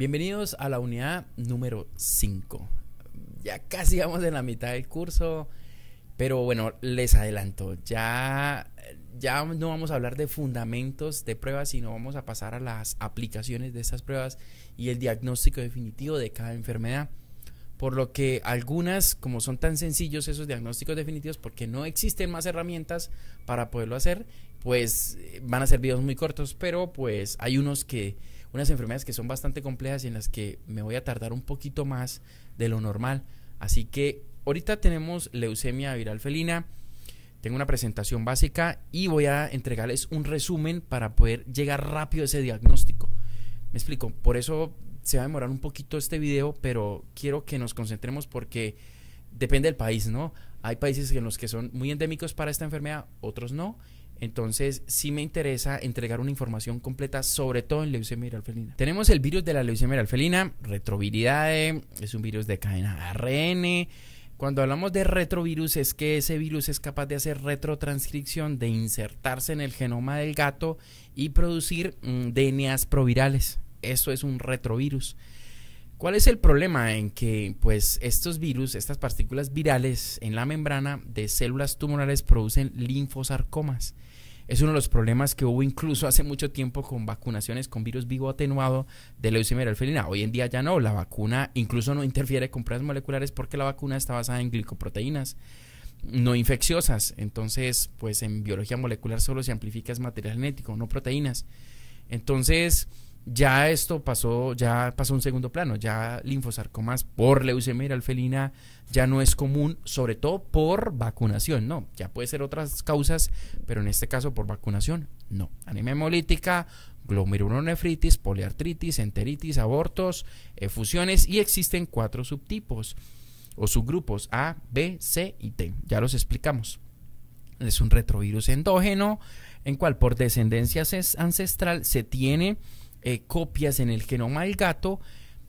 Bienvenidos a la unidad número 5. Ya casi vamos en la mitad del curso, pero bueno, les adelanto, ya, ya no vamos a hablar de fundamentos de pruebas, sino vamos a pasar a las aplicaciones de estas pruebas y el diagnóstico definitivo de cada enfermedad. Por lo que algunas, como son tan sencillos esos diagnósticos definitivos, porque no existen más herramientas para poderlo hacer, pues eh, van a ser videos muy cortos, pero pues hay unos que unas enfermedades que son bastante complejas y en las que me voy a tardar un poquito más de lo normal. Así que ahorita tenemos leucemia viral felina, tengo una presentación básica y voy a entregarles un resumen para poder llegar rápido a ese diagnóstico. Me explico, por eso se va a demorar un poquito este video, pero quiero que nos concentremos porque depende del país, ¿no? Hay países en los que son muy endémicos para esta enfermedad, otros no. Entonces, sí me interesa entregar una información completa, sobre todo en leucemia felina. Tenemos el virus de la leucemia felina, retroviridae, es un virus de cadena ARN. Cuando hablamos de retrovirus es que ese virus es capaz de hacer retrotranscripción, de insertarse en el genoma del gato y producir mm, DNAs provirales. Eso es un retrovirus. ¿Cuál es el problema en que pues estos virus, estas partículas virales en la membrana de células tumorales producen linfosarcomas? Es uno de los problemas que hubo incluso hace mucho tiempo con vacunaciones con virus vivo atenuado de leucemia felina. Hoy en día ya no, la vacuna incluso no interfiere con pruebas moleculares porque la vacuna está basada en glicoproteínas no infecciosas. Entonces, pues en biología molecular solo se amplifica es material genético, no proteínas. Entonces, ya esto pasó, ya pasó un segundo plano, ya linfosarcomas por leucemia felina ya no es común, sobre todo por vacunación, no, ya puede ser otras causas, pero en este caso por vacunación, no. Anemia hemolítica, glomerulonefritis, poliartritis, enteritis, abortos, efusiones y existen cuatro subtipos o subgrupos A, B, C y T, ya los explicamos. Es un retrovirus endógeno en cual por descendencia ancestral se tiene eh, copias en el genoma del gato,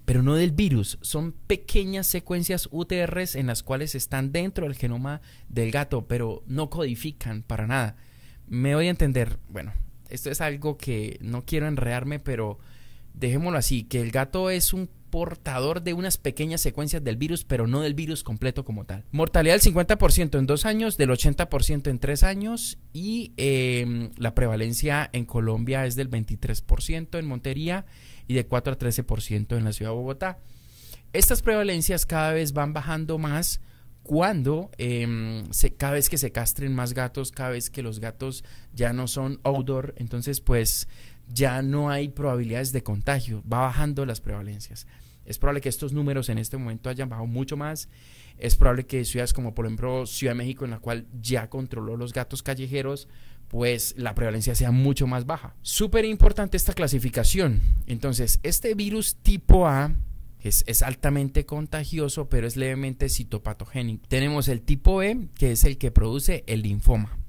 pero no del virus. Son pequeñas secuencias UTRs en las cuales están dentro del genoma del gato, pero no codifican para nada. Me voy a entender, bueno, esto es algo que no quiero enrearme pero dejémoslo así, que el gato es un portador de unas pequeñas secuencias del virus, pero no del virus completo como tal. Mortalidad del 50% en dos años, del 80% en tres años y em, la prevalencia en Colombia es del 23% en Montería y de 4 a 13% en la ciudad de Bogotá. Estas prevalencias cada vez van bajando más cuando em, cada vez que se castren más gatos, cada vez que los gatos ya no son outdoor, entonces pues ya no hay probabilidades de contagio, va bajando las prevalencias. Es probable que estos números en este momento hayan bajado mucho más. Es probable que ciudades como por ejemplo Ciudad de México, en la cual ya controló los gatos callejeros, pues la prevalencia sea mucho más baja. Súper importante esta clasificación. Entonces, este virus tipo A es, es, altamente contagioso, pero es levemente citopatogénico. Tenemos el tipo B, que es el que produce el linfoma.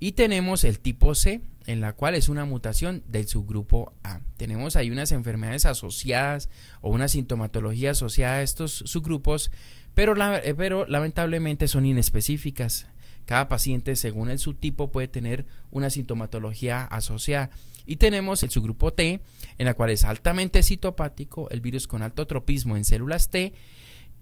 Y tenemos el tipo C, en la cual es una mutación del subgrupo A. Tenemos ahí unas enfermedades asociadas o una sintomatología asociada a estos subgrupos, pero, eh, pero lamentablemente son inespecíficas. Cada paciente, según el subtipo, puede tener una sintomatología asociada. Y tenemos el subgrupo T, en la cual es altamente citopático, el virus con alto tropismo en células T.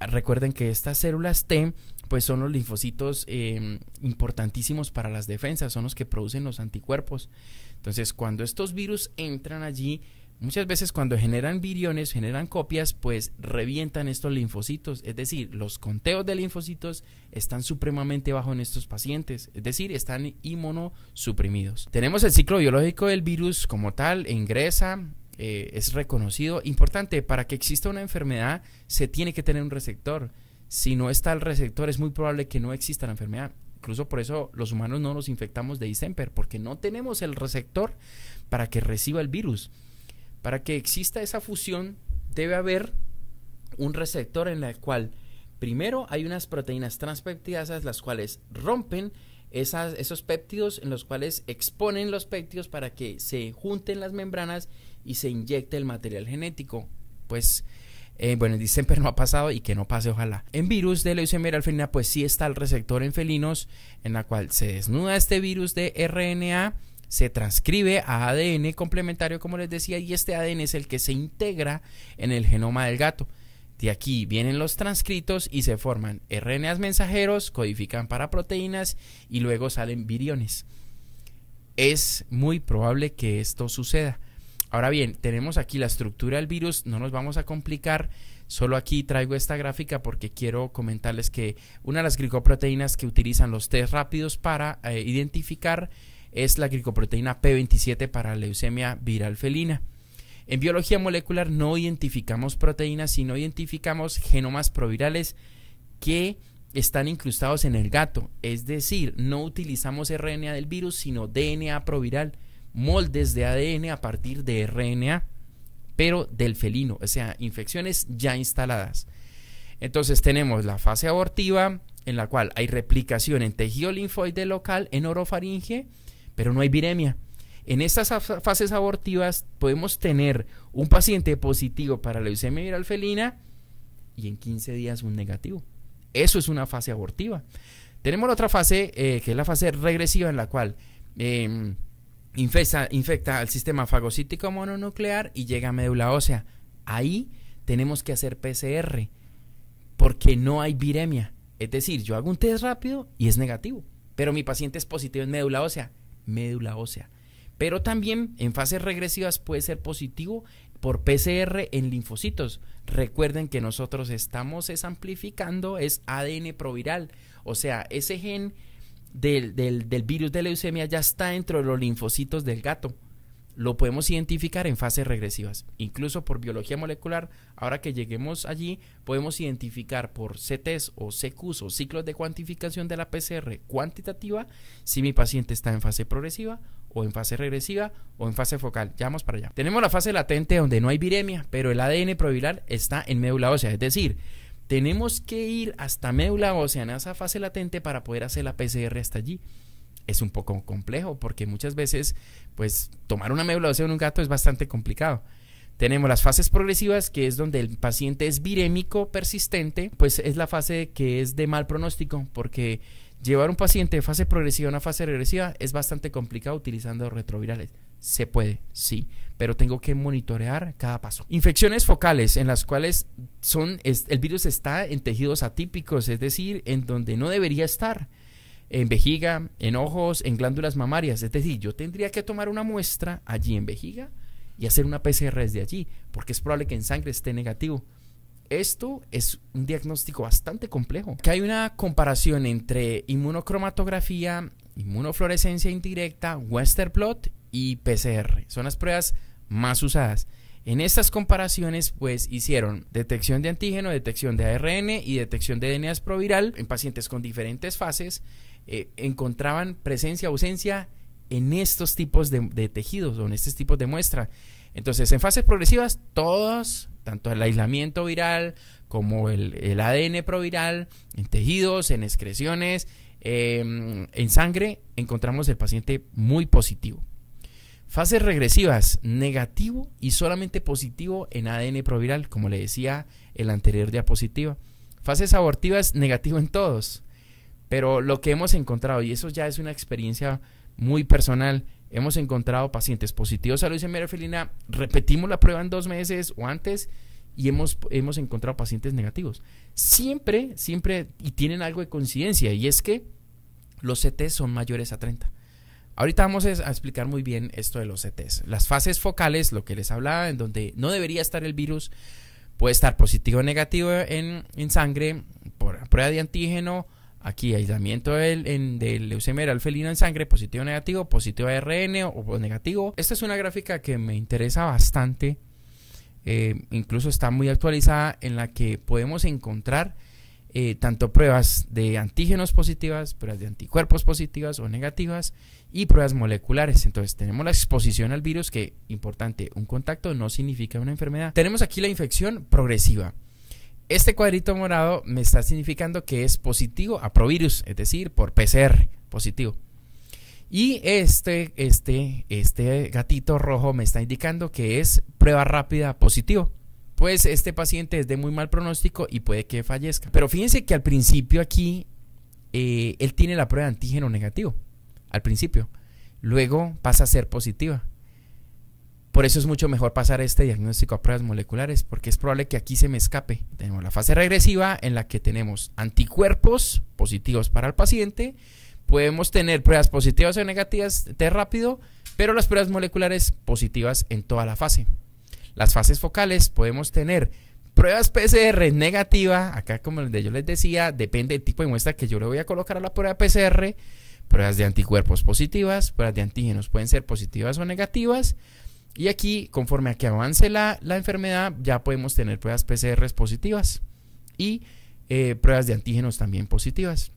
Recuerden que estas células T pues son los linfocitos em, importantísimos para las defensas, son los que producen los anticuerpos. Entonces, cuando estos virus entran allí, muchas veces cuando generan viriones, generan copias, pues revientan estos linfocitos. Es decir, los conteos de linfocitos están supremamente bajos en estos pacientes, es decir, están inmunosuprimidos. Tenemos el ciclo biológico del virus como tal, ingresa, eh, es reconocido. Importante, para que exista una enfermedad se tiene que tener un receptor si no está el receptor, es muy probable que no exista la enfermedad. Incluso por eso los humanos no nos infectamos de distemper, porque no tenemos el receptor para que reciba el virus. Para que exista esa fusión, debe haber un receptor en el cual primero hay unas proteínas transpeptidasas las cuales rompen esos péptidos en los cuales exponen los péptidos para que se junten las membranas y se inyecte el material genético. Pues eh, bueno, dicen, pero no ha pasado y que no pase, ojalá. En virus de leucemia felina pues sí está el receptor en felinos, en la cual se desnuda este virus de RNA, se transcribe a ADN complementario, como les decía, y este ADN es el que se integra en el genoma del gato. De aquí vienen los transcritos y se forman RNAs mensajeros, codifican para proteínas y luego salen viriones. Es muy probable que esto suceda. Ahora bien, tenemos aquí la estructura del virus, no nos vamos a complicar, solo aquí traigo esta gráfica porque quiero comentarles que una de las glicoproteínas que utilizan los test rápidos para eh, identificar es la glicoproteína P27 para leucemia viral felina. En biología molecular no identificamos proteínas, sino identificamos genomas provirales que están incrustados en el gato, es decir, no utilizamos RNA del virus, sino DNA proviral moldes de ADN a partir de RNA, pero del felino, o sea, infecciones ya instaladas. Entonces tenemos la fase abortiva, en la cual hay replicación en tejido linfoide local, en orofaringe, pero no hay viremia. En estas fases abortivas podemos tener un paciente positivo para leucemia viral felina y en 15 días un negativo. Eso es una fase abortiva. Tenemos la otra fase, eh, que es la fase regresiva, en la cual em, infecta, al sistema fagocítico mononuclear y llega a médula ósea. Ahí tenemos que hacer PCR porque no hay viremia. Es decir, yo hago un test rápido y es negativo, pero mi paciente es positivo en médula ósea, médula ósea. Pero también en fases regresivas puede ser positivo por PCR en linfocitos. Recuerden que nosotros estamos es amplificando es ADN proviral, o sea, ese gen del, del, del virus de leucemia ya está dentro de los linfocitos del gato lo podemos identificar en fases regresivas. Incluso por biología molecular, ahora que lleguemos allí, podemos identificar por CTs o CQs o ciclos de cuantificación de la PCR cuantitativa si mi paciente está en fase progresiva o en fase regresiva o en fase focal. Ya vamos para allá. Tenemos la fase latente donde no hay viremia, pero el ADN proviral está en médula ósea, es decir, tenemos que ir hasta médula ósea en esa fase latente para poder hacer la PCR hasta allí. Es un poco complejo porque muchas veces, pues, tomar una médula ósea en un gato es bastante complicado. Tenemos las fases progresivas, que es donde el paciente es virémico persistente, pues es la fase que es de mal pronóstico, porque llevar un paciente de fase progresiva a una fase regresiva es bastante complicado utilizando retrovirales. Se puede, sí, pero tengo que monitorear cada paso. Infecciones focales en las cuales son, el virus está en tejidos atípicos, es decir, en donde no debería estar, en vejiga, en ojos, en glándulas mamarias. Es decir, yo tendría que tomar una muestra allí en vejiga y hacer una PCR desde allí, porque es probable que en sangre esté negativo. Esto es un diagnóstico bastante complejo. Que hay una comparación entre inmunocromatografía, inmunofluorescencia indirecta, western blot y PCR. Son las pruebas más usadas. En estas comparaciones, pues hicieron detección de antígeno, detección de ARN y detección de DNA proviral en pacientes con diferentes fases. Eh, encontraban presencia, o ausencia en estos tipos de, tejidos o en estos tipos de muestra. Entonces, en fases progresivas, todos, tanto el aislamiento viral como el, ADN proviral, en tejidos, en excreciones, eh, en sangre, encontramos el paciente muy positivo. Fases regresivas, negativo y solamente positivo en ADN proviral, como le decía el anterior diapositiva. Fases abortivas, negativo en todos. Pero lo que hemos encontrado, y eso ya es una experiencia muy personal, hemos encontrado pacientes positivos a de felina repetimos la prueba en dos meses o antes y hemos, hemos encontrado pacientes negativos. Siempre, siempre, y tienen algo de coincidencia, y es que los CT son mayores a 30. Ahorita vamos a explicar muy bien esto de los CTs. E Las fases focales, lo que les hablaba, en donde no debería estar el virus, puede estar positivo o negativo en, sangre, por prueba de antígeno, aquí aislamiento del, en, del leucemia en sangre, positivo o negativo, positivo ARN o, negativo. Esta es una gráfica que me interesa bastante, eh, incluso está muy actualizada, en la que podemos encontrar eh, tanto pruebas de antígenos positivas, pruebas de anticuerpos positivas o negativas y pruebas moleculares. Entonces tenemos la exposición al virus, que importante, un contacto no significa una enfermedad. Tenemos aquí la infección progresiva. Este cuadrito morado me está significando que es positivo a provirus, es decir, por PCR positivo. Y este, este, este gatito rojo me está indicando que es prueba rápida positivo pues este paciente es de muy mal pronóstico y puede que fallezca. Pero fíjense que al principio aquí eh, él tiene la prueba de antígeno negativo, al principio. Luego pasa a ser positiva. Por eso es mucho mejor pasar este diagnóstico a pruebas moleculares, porque es probable que aquí se me escape. Tenemos la fase regresiva en la que tenemos anticuerpos positivos para el paciente, podemos tener pruebas positivas o negativas de rápido, pero las pruebas moleculares positivas en toda la fase. Las fases focales podemos tener pruebas PCR negativa, acá como yo les decía, depende del tipo de muestra que yo le voy a colocar a la prueba PCR, pruebas de anticuerpos positivas, pruebas de antígenos pueden ser positivas o negativas, y aquí conforme a que avance la, la enfermedad ya podemos tener pruebas PCR positivas y eh, pruebas de antígenos también positivas.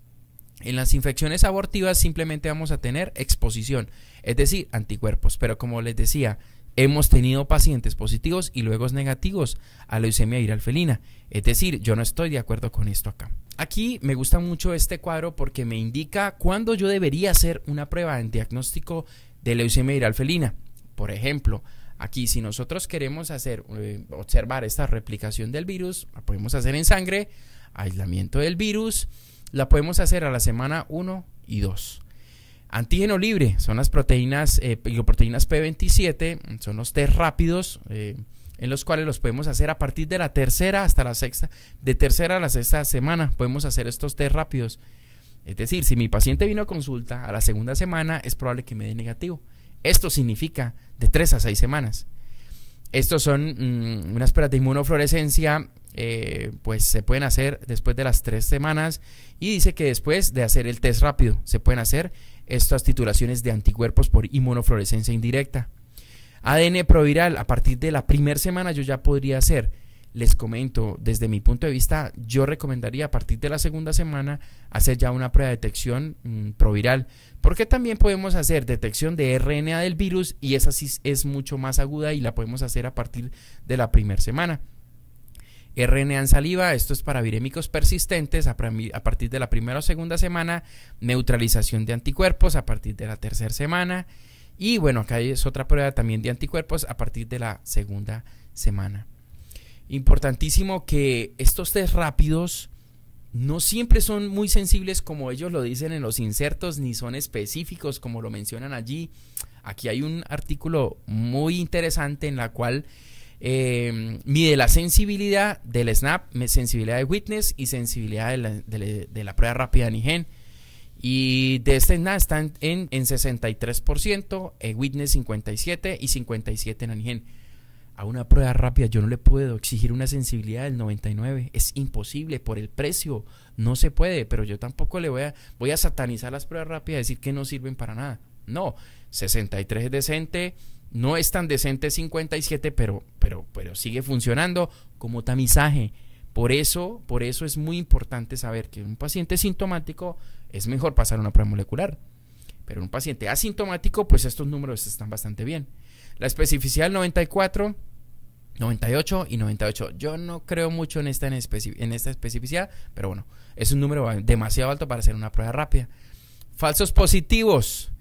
En las infecciones abortivas simplemente vamos a tener exposición, es decir, anticuerpos, pero como les decía, hemos tenido pacientes positivos y luego negativos a leucemia viral felina. Es decir, yo no estoy de acuerdo con esto acá. Aquí me gusta mucho este cuadro porque me indica cuándo yo debería hacer una prueba en diagnóstico de leucemia viral felina. Por ejemplo, aquí si nosotros queremos hacer eh, observar esta replicación del virus, la podemos hacer en sangre, aislamiento del virus, la podemos hacer a la semana 1 y 2. Antígeno libre son las proteínas, eh, proteínas P27, son los test rápidos eh, en los cuales los podemos hacer a partir de la tercera hasta la sexta, de tercera a la sexta semana podemos hacer estos test rápidos. Es decir, si mi paciente vino a consulta a la segunda semana es probable que me dé negativo. Esto significa de tres a seis semanas. Estos son mm, unas pruebas de inmunofluorescencia, eh, pues se pueden hacer después de las tres semanas y dice que después de hacer el test rápido se pueden hacer estas titulaciones de anticuerpos por inmunofluorescencia indirecta. ADN proviral, a partir de la primera semana yo ya podría hacer les comento, desde mi punto de vista, yo recomendaría a partir de la segunda semana hacer ya una prueba de detección mm, proviral, porque también podemos hacer detección de RNA del virus y esa sí es mucho más aguda y la podemos hacer a partir de la primera semana. RNA en saliva, esto es para virémicos persistentes a, a partir de la primera o segunda semana, neutralización de anticuerpos a partir de la tercera semana y bueno, acá es otra prueba también de anticuerpos a partir de la segunda semana importantísimo que estos test rápidos no siempre son muy sensibles como ellos lo dicen en los insertos, ni son específicos como lo mencionan allí. Aquí hay un artículo muy interesante en la cual eh, mide la sensibilidad del SNAP, sensibilidad de witness y sensibilidad de la, la prueba rápida de Nigen. Y de este SNAP están en, 63%, en eh, witness 57% y 57% en Nigen a una prueba rápida yo no le puedo exigir una sensibilidad del 99. Es imposible por el precio. No se puede, pero yo tampoco le voy a, voy a satanizar las pruebas rápidas y decir que no sirven para nada. No, 63 es decente, no es tan decente 57, pero, pero, pero sigue funcionando como tamizaje. Por eso, por eso es muy importante saber que un paciente sintomático es mejor pasar una prueba molecular. Pero un paciente asintomático, pues estos números están bastante bien. La especificidad del 94 98 y 98. Yo no creo mucho en esta, en, esta especificidad, pero bueno, es un número demasiado alto para hacer una prueba rápida. Falsos positivos.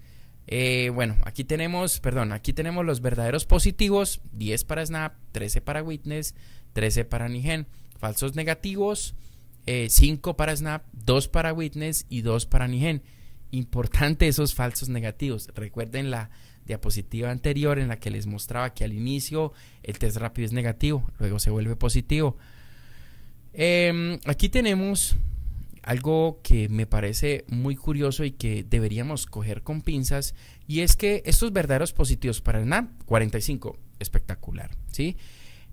Eh, bueno, aquí tenemos, perdón, aquí tenemos los verdaderos positivos, 10 para Snap, 13 para Witness, 13 para Nigen. Falsos negativos, 5 eh, para Snap, 2 para Witness y 2 para Nigen. Importante esos falsos negativos. Recuerden la, diapositiva anterior en la que les mostraba que al inicio el test rápido es negativo, luego se vuelve positivo. Em, aquí tenemos algo que me parece muy curioso y que deberíamos coger con pinzas, y es que estos verdaderos positivos para el NAM, 45, espectacular, ¿sí?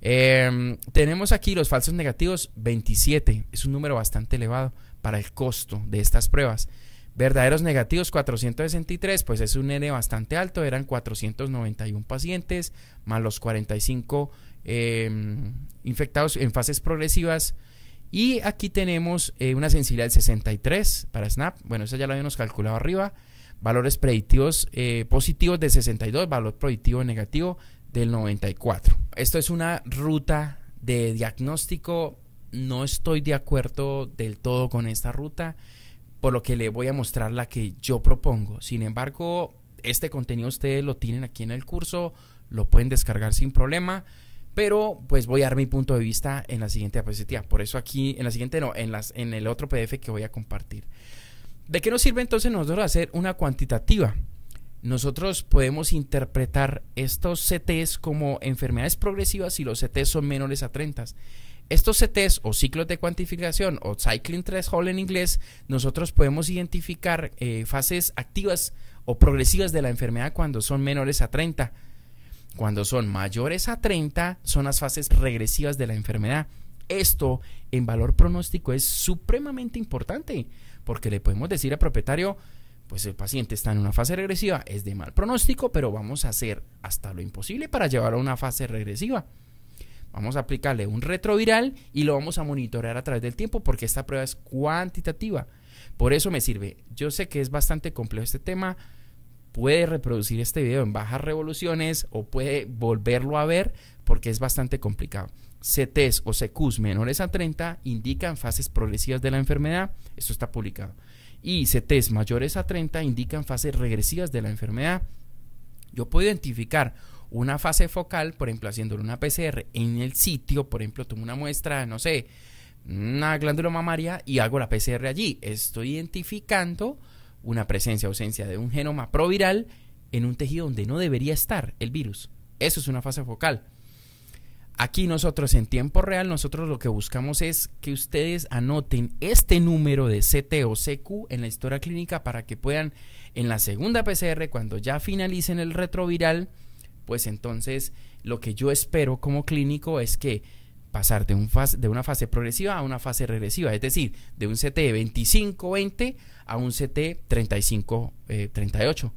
Em, tenemos aquí los falsos negativos, 27, es un número bastante elevado para el costo de estas pruebas. Verdaderos negativos 463, pues es un N bastante alto, eran 491 pacientes, más los 45 em, infectados en fases progresivas. Y aquí tenemos eh, una sensibilidad del 63 para SNAP, bueno, eso ya lo habíamos calculado arriba. Valores predictivos eh, positivos de 62, valor predictivo negativo del 94. Esto es una ruta de diagnóstico, no estoy de acuerdo del todo con esta ruta por lo que le voy a mostrar la que yo propongo. Sin embargo, este contenido ustedes lo tienen aquí en el curso, lo pueden descargar sin problema, pero pues voy a dar mi punto de vista en la siguiente diapositiva. Por eso aquí, en la siguiente no, en, las, en el otro PDF que voy a compartir. ¿De qué nos sirve entonces nosotros hacer una cuantitativa? Nosotros podemos interpretar estos CTs como enfermedades progresivas si los CTs son menores a 30. Estos CTs e o ciclos de cuantificación o Cycling Threshold en inglés, nosotros podemos identificar eh, fases activas o progresivas de la enfermedad cuando son menores a 30. Cuando son mayores a 30 son las fases regresivas de la enfermedad. Esto en valor pronóstico es supremamente importante porque le podemos decir al propietario, pues el paciente está en una fase regresiva, es de mal pronóstico, pero vamos a hacer hasta lo imposible para llevarlo a una fase regresiva. Vamos a aplicarle un retroviral y lo vamos a monitorear a través del tiempo porque esta prueba es cuantitativa. Por eso me sirve. Yo sé que es bastante complejo este tema. Puede reproducir este video en bajas revoluciones o puede volverlo a ver porque es bastante complicado. CTs o CQs menores a 30 indican fases progresivas de la enfermedad. Esto está publicado. Y CTs mayores a 30 indican fases regresivas de la enfermedad. Yo puedo identificar una fase focal, por ejemplo, haciéndole una PCR en el sitio, por ejemplo, tomo una muestra, no sé, una glándula mamaria y hago la PCR allí. Estoy identificando una presencia o ausencia de un genoma proviral en un tejido donde no debería estar el virus. Eso es una fase focal. Aquí nosotros en tiempo real, nosotros lo que buscamos es que ustedes anoten este número de CT o CQ en la historia clínica para que puedan en la segunda PCR, cuando ya finalicen el retroviral, pues entonces lo que yo espero como clínico es que pasar de, un de una fase progresiva a una fase regresiva, es decir, de un CT 25-20 a un CT 35-38, eh,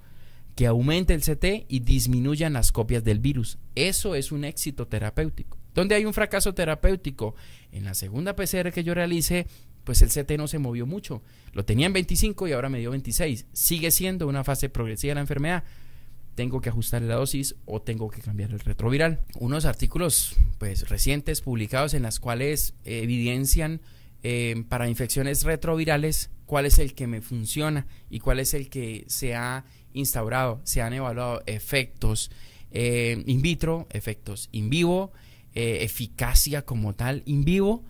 que aumente el CT y disminuyan las copias del virus. Eso es un éxito terapéutico. Donde hay un fracaso terapéutico, en la segunda PCR que yo realicé, pues el CT no se movió mucho. Lo tenía en 25 y ahora me dio 26. Sigue siendo una fase progresiva la enfermedad, tengo que ajustar la dosis o tengo que cambiar el retroviral. Unos artículos pues, recientes publicados en los cuales evidencian eh, para infecciones retrovirales cuál es el que me funciona y cuál es el que se ha instaurado, se han evaluado efectos eh, in vitro, efectos in vivo, eh, eficacia como tal in vivo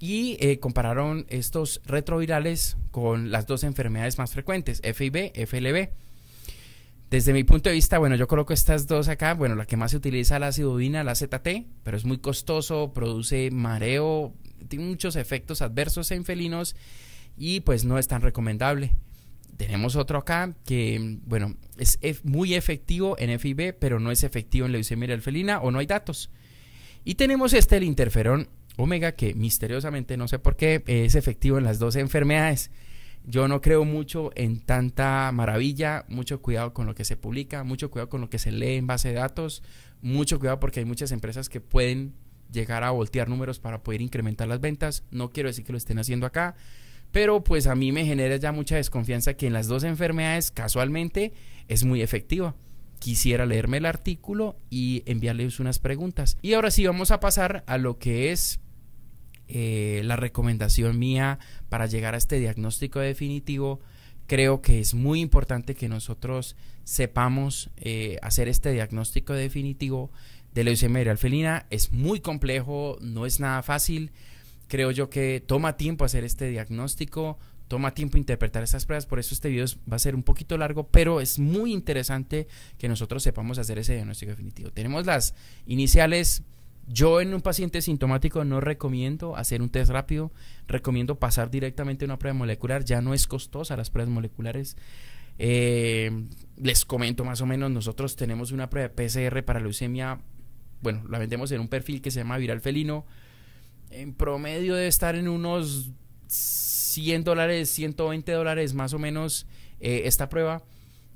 y compararon estos retrovirales con las dos enfermedades más frecuentes, FIB, FLB. Desde mi punto de vista, bueno, yo coloco estas dos acá. Bueno, la que más se utiliza la acidovina, la ZT, pero es muy costoso, produce mareo, tiene muchos efectos adversos en felinos y pues no es tan recomendable. Tenemos otro acá que, bueno, es muy efectivo en FIB, pero no es efectivo en leucemia felina o no hay datos. Y tenemos este, el interferón omega, que misteriosamente, no sé por qué, es efectivo en las dos enfermedades. Yo no creo mucho en tanta maravilla, mucho cuidado con lo que se publica, mucho cuidado con lo que se lee en base de datos, mucho cuidado porque hay muchas empresas que pueden llegar a voltear números para poder incrementar las ventas. No quiero decir que lo estén haciendo acá, pero pues a mí me genera ya mucha desconfianza que en las dos enfermedades casualmente es muy efectiva. Quisiera leerme el artículo y enviarles unas preguntas. Y ahora sí vamos a pasar a lo que es eh, la recomendación mía para llegar a este diagnóstico definitivo, creo que es muy importante que nosotros sepamos eh, hacer este diagnóstico definitivo de leucemia y felina. Es muy complejo, no es nada fácil. Creo yo que toma tiempo hacer este diagnóstico, toma tiempo interpretar esas pruebas, por eso este video va a ser un poquito largo, pero es muy interesante que nosotros sepamos hacer ese diagnóstico definitivo. Tenemos las iniciales yo en un paciente sintomático no recomiendo hacer un test rápido, recomiendo pasar directamente a una prueba molecular, ya no es costosa las pruebas moleculares. Eh, les comento más o menos, nosotros tenemos una prueba de PCR para leucemia, bueno, la vendemos en un perfil que se llama viral felino, en promedio debe estar en unos 100 dólares, 120 dólares más o menos eh, esta prueba.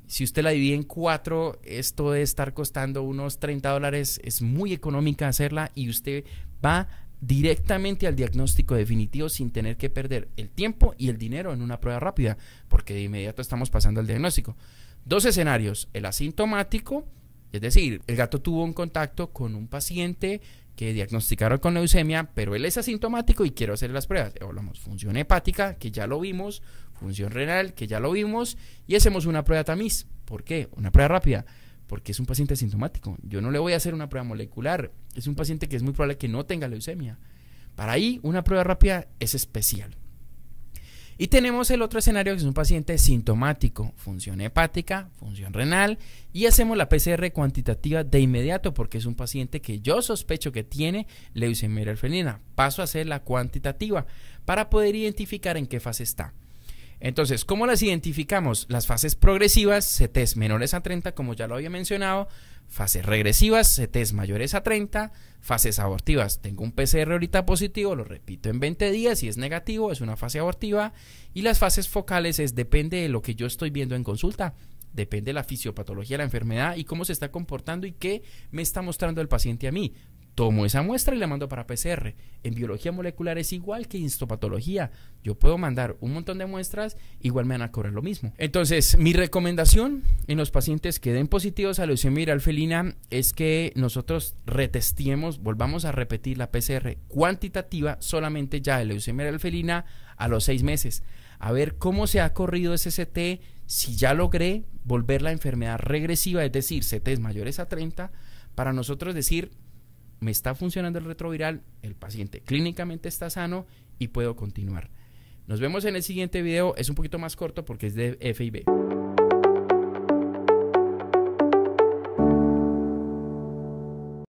Si usted la divide en cuatro, esto de estar costando unos 30 dólares. Es muy económica hacerla y usted va directamente al diagnóstico definitivo sin tener que perder el tiempo y el dinero en una prueba rápida, porque de inmediato estamos pasando al diagnóstico. Dos escenarios, el asintomático, es decir, el gato tuvo un contacto con un paciente que diagnosticaron con leucemia, pero él es asintomático y quiero hacer las pruebas. Hablamos función hepática, que ya lo vimos, función renal, que ya lo vimos, y hacemos una prueba tamiz. ¿Por qué? Una prueba rápida. Porque es un paciente sintomático Yo no le voy a hacer una prueba molecular. Es un paciente que es muy probable que no tenga leucemia. Para ahí, una prueba rápida es especial. Y tenemos el otro escenario que es un paciente sintomático, función hepática, función renal, y hacemos la PCR cuantitativa de inmediato porque es un paciente que yo sospecho que tiene leucemia alfenina. Paso a hacer la cuantitativa para poder identificar en qué fase está. Entonces, ¿cómo las identificamos? Las fases progresivas, CTs menores a 30, como ya lo había mencionado, fases regresivas, CTs mayores a 30, fases abortivas. Tengo un PCR ahorita positivo, lo repito en 20 días, si es negativo es una fase abortiva, y las fases focales es depende de lo que yo estoy viendo en consulta, depende de la fisiopatología de la enfermedad y cómo se está comportando y qué me está mostrando el paciente a mí. Tomo esa muestra y la mando para PCR. En biología molecular es igual que en histopatología. Yo puedo mandar un montón de muestras, igual me van a cobrar lo mismo. Entonces, mi recomendación en los pacientes que den positivos a leucemia felina es que nosotros retestiemos, volvamos a repetir la PCR cuantitativa solamente ya de leucemia viral felina a los seis meses. A ver cómo se ha corrido ese CT, si ya logré volver la enfermedad regresiva, es decir, CTs mayores a 30, para nosotros decir me está funcionando el retroviral, el paciente clínicamente está sano y puedo continuar. Nos vemos en el siguiente video, es un poquito más corto porque es de F y B.